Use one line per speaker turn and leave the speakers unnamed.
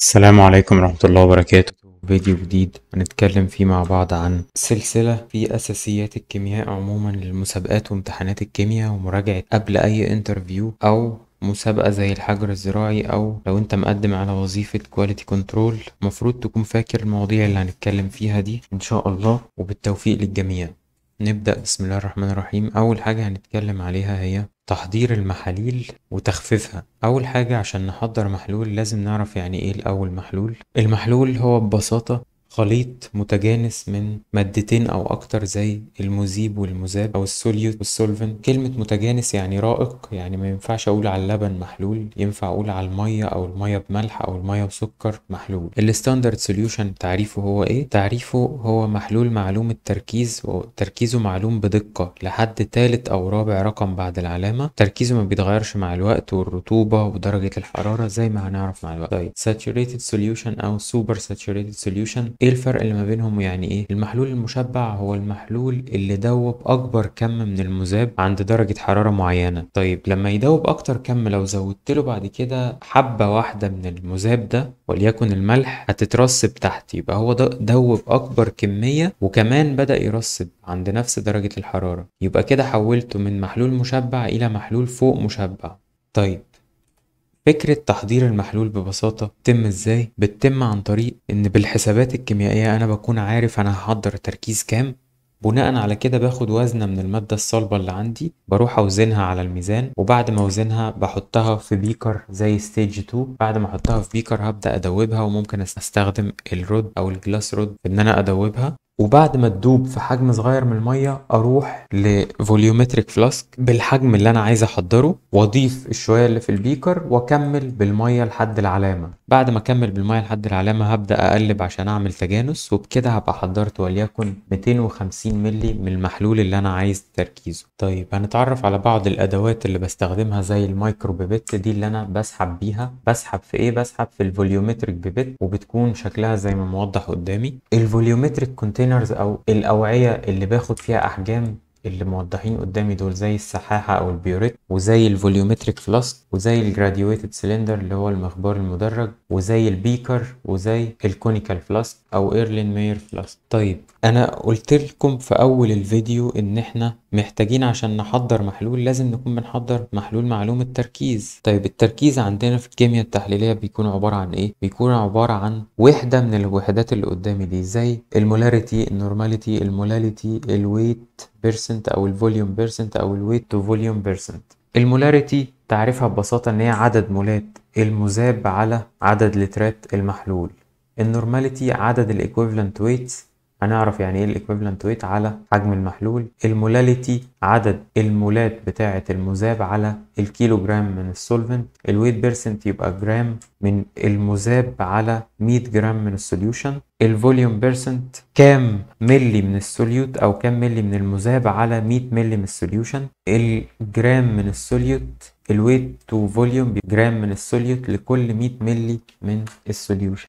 السلام عليكم ورحمة الله وبركاته فيديو جديد هنتكلم فيه مع بعض عن سلسلة في أساسيات الكيمياء عموما للمسابقات وامتحانات الكيمياء ومراجعة قبل أي انترفيو أو مسابقة زي الحجر الزراعي أو لو أنت مقدم على وظيفة كواليتي كنترول المفروض تكون فاكر المواضيع اللي هنتكلم فيها دي إن شاء الله وبالتوفيق للجميع نبدأ بسم الله الرحمن الرحيم أول حاجة هنتكلم عليها هي تحضير المحاليل وتخفيفها أول حاجة عشان نحضر محلول لازم نعرف يعني إيه الأول محلول المحلول هو ببساطة خليط متجانس من مادتين أو أكتر زي المذيب والمذاب أو السوليوت والسولفنت كلمة متجانس يعني رائق يعني ما ينفعش أقول على اللبن محلول ينفع أقول على المية أو المية بملح أو المية بسكر محلول الستاندرد سوليوشن تعريفه هو إيه؟ تعريفه هو محلول معلوم التركيز وتركيزه معلوم بدقة لحد تالت أو رابع رقم بعد العلامة تركيزه ما بيتغيرش مع الوقت والرطوبة ودرجة الحرارة زي ما هنعرف مع الوقت طيب ساتوريتد سوليوشن أو سوبر ساتوريتد سوليوشن ايه الفرق اللي ما بينهم يعني ايه المحلول المشبع هو المحلول اللي دوب اكبر كم من المذاب عند درجة حرارة معينة طيب لما يدوب اكتر كم لو زودت له بعد كده حبة واحدة من المذاب ده وليكن الملح هتترسب تحت يبقى هو دوب اكبر كمية وكمان بدأ يرسب عند نفس درجة الحرارة يبقى كده حولته من محلول مشبع الى محلول فوق مشبع طيب فكرة تحضير المحلول ببساطة بتتم ازاي؟ بتتم عن طريق ان بالحسابات الكيميائية انا بكون عارف انا هحضر تركيز كام بناء على كده باخد وزنة من المادة الصلبة اللي عندي بروح اوزنها على الميزان وبعد ما اوزنها بحطها في بيكر زي ستيج 2 بعد ما احطها في بيكر هبدأ ادوبها وممكن استخدم الرود او الجلاس رود ان انا ادوبها وبعد ما تدوب في حجم صغير من الميه اروح لفوليومتريك فلاسك بالحجم اللي انا عايز احضره واضيف الشويه اللي في البيكر واكمل بالميه لحد العلامه بعد ما اكمل بالميه لحد العلامه هبدا اقلب عشان اعمل تجانس وبكده هبقى حضرت وليكن 250 مللي من المحلول اللي انا عايز تركيزه طيب هنتعرف على بعض الادوات اللي بستخدمها زي المايكرو بيبت دي اللي انا بسحب بيها بسحب في ايه بسحب في الفوليومتريك بيبت وبتكون شكلها زي ما موضح قدامي الفوليومتريك كونتينر الكونتينرز او الاوعيه اللي باخد فيها احجام اللي موضحين قدامي دول زي السحاحة أو البيوريت وزي الفوليومتريك فلاسك وزي الجراديويتد سلندر اللي هو المخبار المدرج وزي البيكر وزي الكونيكال فلاسك أو ايرلين مير فلاسك طيب أنا قلت لكم في أول الفيديو إن إحنا محتاجين عشان نحضر محلول لازم نكون بنحضر محلول معلوم التركيز طيب التركيز عندنا في الكيمياء التحليلية بيكون عبارة عن إيه؟ بيكون عبارة عن وحدة من الوحدات اللي قدامي دي زي المولاريتي النورماليتي المولاليتي الويت بيرسنت او الفوليوم بيرسنت او الويت تو فوليوم بيرسنت المولاريتي تعريفها ببساطة ان هي عدد مولات المذاب على عدد لترات المحلول النورماليتي عدد الايكويفالنت ويتس هنعرف يعني ايه الايكويفالنت ويت على حجم المحلول المولاليتي عدد المولات بتاعة المذاب على الكيلو جرام من السولفنت الويت بيرسنت يبقى جرام من المذاب على 100 جرام من السوليوشن الفوليوم بيرسنت كام ملي من السوليوت او كام ملي من المذاب على 100 ملي من السوليوشن الجرام من السوليوت الويت تو فوليوم جرام من السوليوت لكل 100 ملي من السوليوشن